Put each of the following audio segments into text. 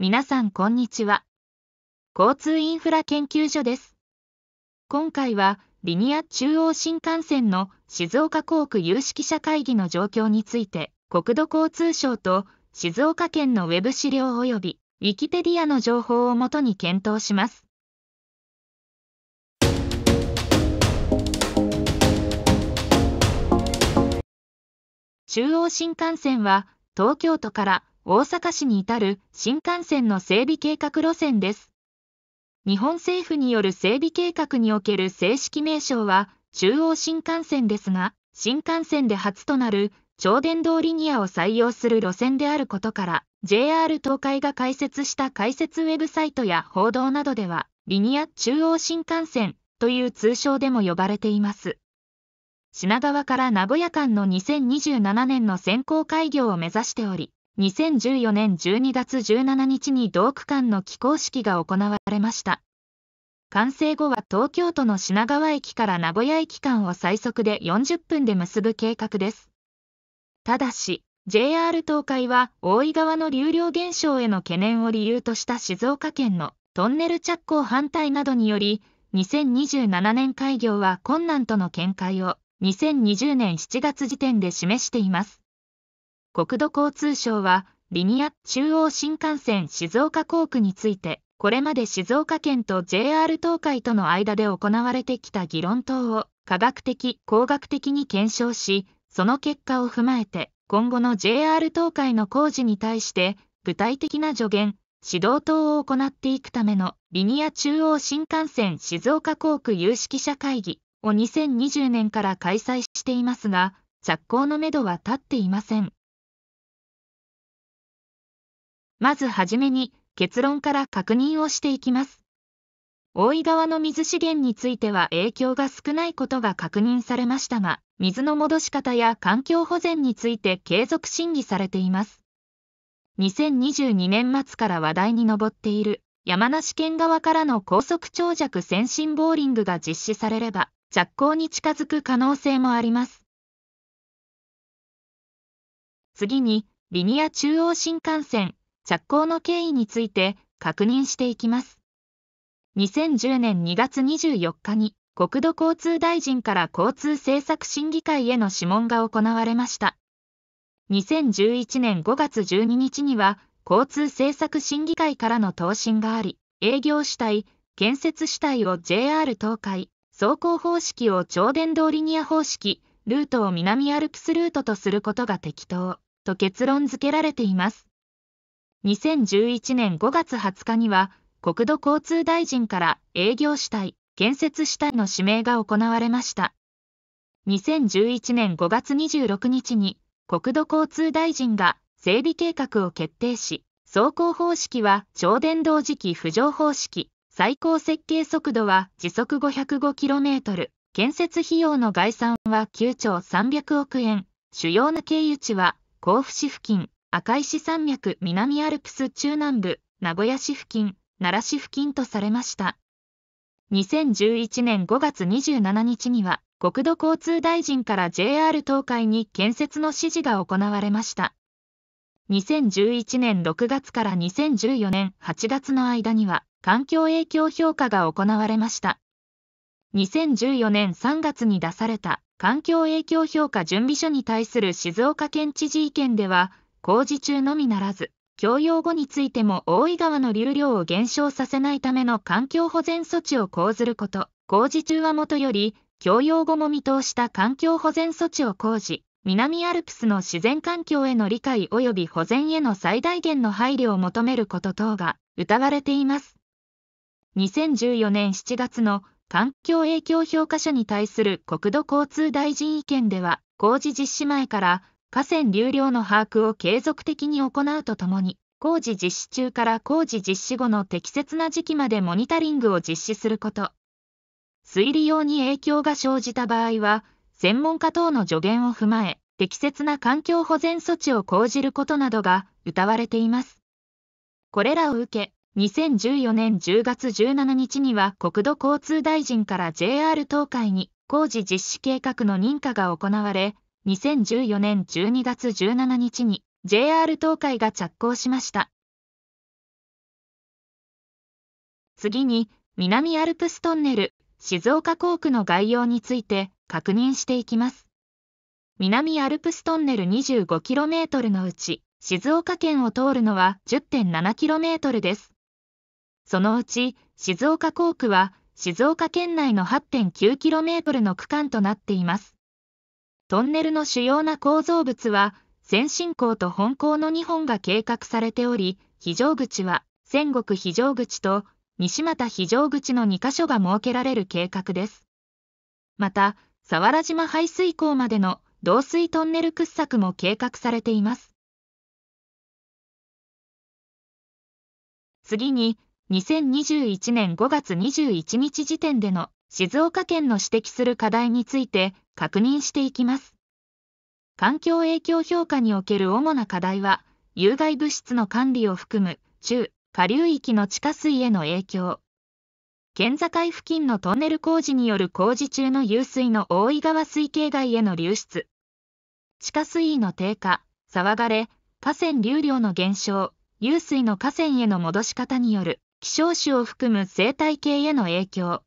皆さんこんにちは。交通インフラ研究所です。今回はリニア中央新幹線の静岡工区有識者会議の状況について、国土交通省と静岡県のウェブ資料及びウィキペディアの情報をもとに検討します。中央新幹線は東京都から大阪市に至る新幹線の整備計画路線です。日本政府による整備計画における正式名称は中央新幹線ですが、新幹線で初となる超電導リニアを採用する路線であることから、JR 東海が開設した開設ウェブサイトや報道などでは、リニア中央新幹線という通称でも呼ばれています。品川から名古屋間の2027年の先行開業を目指しており、2014年12月17日に同区間の起工式が行われました。完成後は東京都の品川駅から名古屋駅間を最速で40分で結ぶ計画です。ただし、JR 東海は大井川の流量減少への懸念を理由とした静岡県のトンネル着工反対などにより、2027年開業は困難との見解を2020年7月時点で示しています。国土交通省は、リニア中央新幹線静岡工区について、これまで静岡県と JR 東海との間で行われてきた議論等を科学的・工学的に検証し、その結果を踏まえて、今後の JR 東海の工事に対して、具体的な助言、指導等を行っていくためのリニア中央新幹線静岡工区有識者会議を2020年から開催していますが、着工のめどは立っていません。まずはじめに結論から確認をしていきます。大井川の水資源については影響が少ないことが確認されましたが、水の戻し方や環境保全について継続審議されています。2022年末から話題に上っている山梨県側からの高速長尺先進ボーリングが実施されれば、着工に近づく可能性もあります。次に、リニア中央新幹線着工の経緯について確認していきます。2010年2月24日に国土交通大臣から交通政策審議会への諮問が行われました。2011年5月12日には交通政策審議会からの答申があり、営業主体、建設主体を JR 東海、走行方式を超電導リニア方式、ルートを南アルプスルートとすることが適当と結論付けられています。2011年5月20日には、国土交通大臣から営業主体、建設主体の指名が行われました。2011年5月26日に、国土交通大臣が整備計画を決定し、走行方式は超電動磁気浮上方式、最高設計速度は時速 505km、建設費用の概算は9兆300億円、主要な経由地は甲府市付近、赤石山脈南アルプス中南部、名古屋市付近、奈良市付近とされました。2011年5月27日には、国土交通大臣から JR 東海に建設の指示が行われました。2011年6月から2014年8月の間には、環境影響評価が行われました。2014年3月に出された環境影響評価準備書に対する静岡県知事意見では、工事中のみならず、供用後についても大井川の流量を減少させないための環境保全措置を講ずること、工事中はもとより、供用後も見通した環境保全措置を講じ、南アルプスの自然環境への理解及び保全への最大限の配慮を求めること等が謳われています。2014年7月の環境影響評価書に対する国土交通大臣意見では、工事実施前から河川流量の把握を継続的に行うとともに、工事実施中から工事実施後の適切な時期までモニタリングを実施すること。水利用に影響が生じた場合は、専門家等の助言を踏まえ、適切な環境保全措置を講じることなどが謳われています。これらを受け、2014年10月17日には国土交通大臣から JR 東海に工事実施計画の認可が行われ、2014年12月17日に JR 東海が着工しました。次に、南アルプストンネル、静岡工区の概要について確認していきます。南アルプストンネル 25km のうち、静岡県を通るのは 10.7km です。そのうち、静岡工区は静岡県内の 8.9km の区間となっています。トンネルの主要な構造物は、先進港と本港の2本が計画されており、非常口は、仙国非常口と西又非常口の2カ所が設けられる計画です。また、沢原島排水口までの導水トンネル掘削も計画されています。次に、2021年5月21日時点での静岡県の指摘する課題について確認していきます。環境影響評価における主な課題は、有害物質の管理を含む中下流域の地下水への影響、県境付近のトンネル工事による工事中の湧水の大井川水系外への流出、地下水位の低下、騒がれ、河川流量の減少、湧水の河川への戻し方による希少種を含む生態系への影響。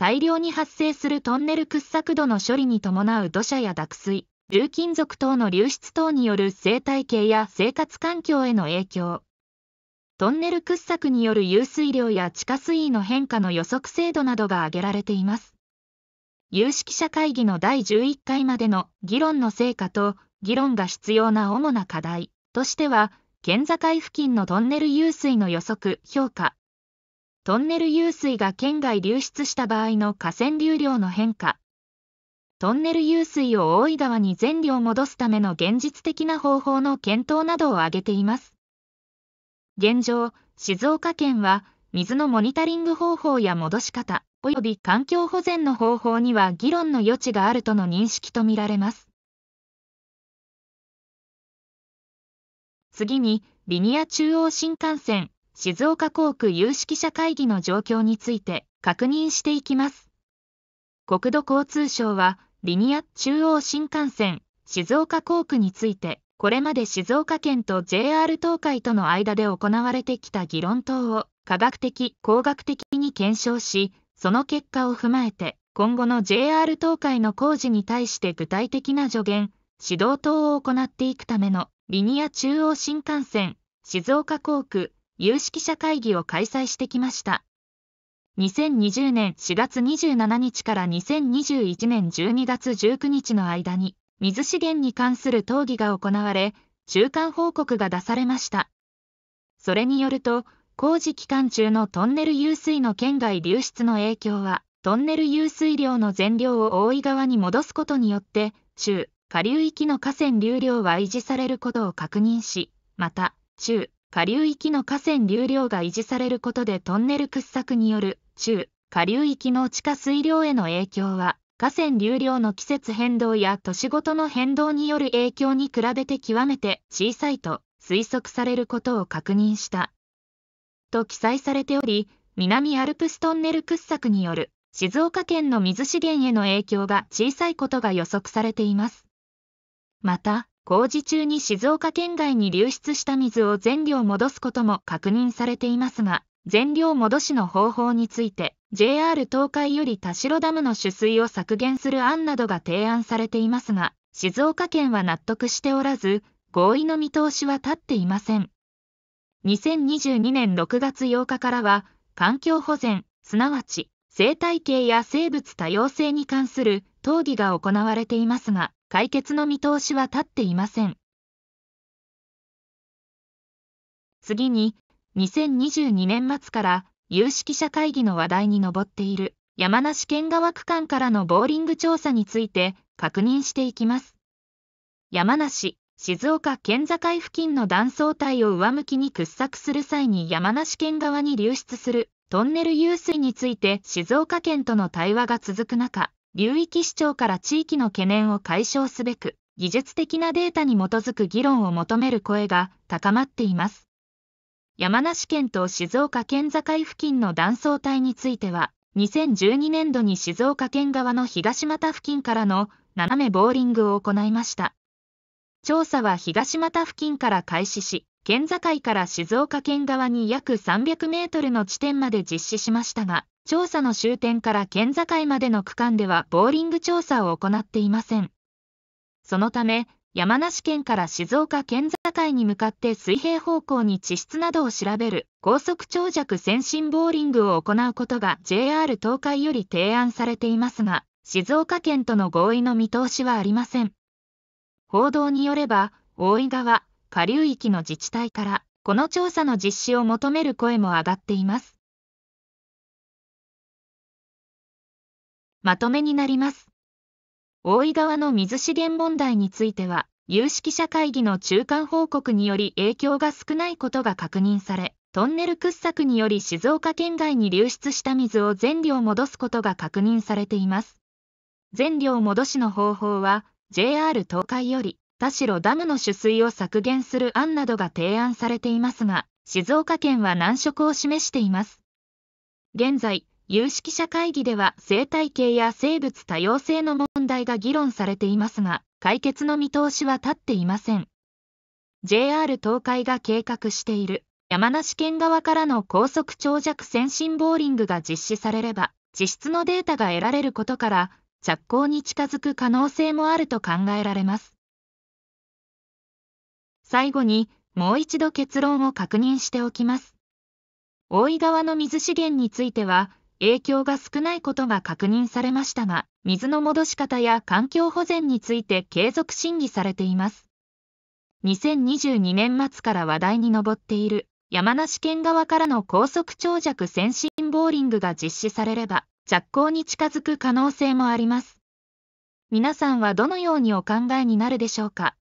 大量に発生するトンネル掘削度の処理に伴う土砂や濁水、重金属等の流出等による生態系や生活環境への影響。トンネル掘削による湧水量や地下水位の変化の予測精度などが挙げられています。有識者会議の第11回までの議論の成果と議論が必要な主な課題としては、県境付近のトンネル湧水の予測、評価、トンネル湧水が県外流出した場合の河川流量の変化。トンネル湧水を大井川に全量戻すための現実的な方法の検討などを挙げています。現状、静岡県は水のモニタリング方法や戻し方、及び環境保全の方法には議論の余地があるとの認識とみられます。次に、リニア中央新幹線、静岡航空有識者会議の状況について確認していきます。国土交通省は、リニア中央新幹線静岡航空について、これまで静岡県と JR 東海との間で行われてきた議論等を科学的・工学的に検証し、その結果を踏まえて、今後の JR 東海の工事に対して具体的な助言、指導等を行っていくためのリニア中央新幹線静岡航空、有識者会議を開催してきました。2020年4月27日から2021年12月19日の間に、水資源に関する討議が行われ、中間報告が出されました。それによると、工事期間中のトンネル湧水の県外流出の影響は、トンネル湧水量の全量を大井川に戻すことによって、中、下流域の河川流量は維持されることを確認し、また、中、下流域の河川流量が維持されることでトンネル掘削による中下流域の地下水量への影響は河川流量の季節変動や年ごとの変動による影響に比べて極めて小さいと推測されることを確認したと記載されており南アルプストンネル掘削による静岡県の水資源への影響が小さいことが予測されていますまた工事中に静岡県外に流出した水を全量戻すことも確認されていますが、全量戻しの方法について、JR 東海より田代ダムの取水を削減する案などが提案されていますが、静岡県は納得しておらず、合意の見通しは立っていません。2022年6月8日からは、環境保全、すなわち生態系や生物多様性に関する討議が行われていますが、解決の見通しは立っていません。次に、2022年末から有識者会議の話題に上っている山梨県側区間からのボーリング調査について確認していきます。山梨、静岡県境付近の断層帯を上向きに掘削する際に山梨県側に流出するトンネル湧水について静岡県との対話が続く中、流域市長から地域の懸念を解消すべく、技術的なデータに基づく議論を求める声が高まっています。山梨県と静岡県境付近の断層帯については、2012年度に静岡県側の東股付近からの斜めボーリングを行いました。調査は東股付近から開始し、県境から静岡県側に約300メートルの地点まで実施しましたが、調査の終点から県境までの区間ではボーリング調査を行っていません。そのため、山梨県から静岡県境に向かって水平方向に地質などを調べる高速長尺先進ボーリングを行うことが JR 東海より提案されていますが、静岡県との合意の見通しはありません。報道によれば、大井川、下流域の自治体から、この調査の実施を求める声も上がっています。まとめになります。大井川の水資源問題については、有識者会議の中間報告により影響が少ないことが確認され、トンネル掘削により静岡県外に流出した水を全量戻すことが確認されています。全量戻しの方法は、JR 東海より、田代ダムの取水を削減する案などが提案されていますが、静岡県は難色を示しています。現在、有識者会議では生態系や生物多様性の問題が議論されていますが、解決の見通しは立っていません。JR 東海が計画している山梨県側からの高速長尺先進ボーリングが実施されれば、地質のデータが得られることから、着工に近づく可能性もあると考えられます。最後に、もう一度結論を確認しておきます。大井川の水資源については、影響が少ないことが確認されましたが、水の戻し方や環境保全について継続審議されています。2022年末から話題に上っている山梨県側からの高速長尺先進ボーリングが実施されれば、着工に近づく可能性もあります。皆さんはどのようにお考えになるでしょうか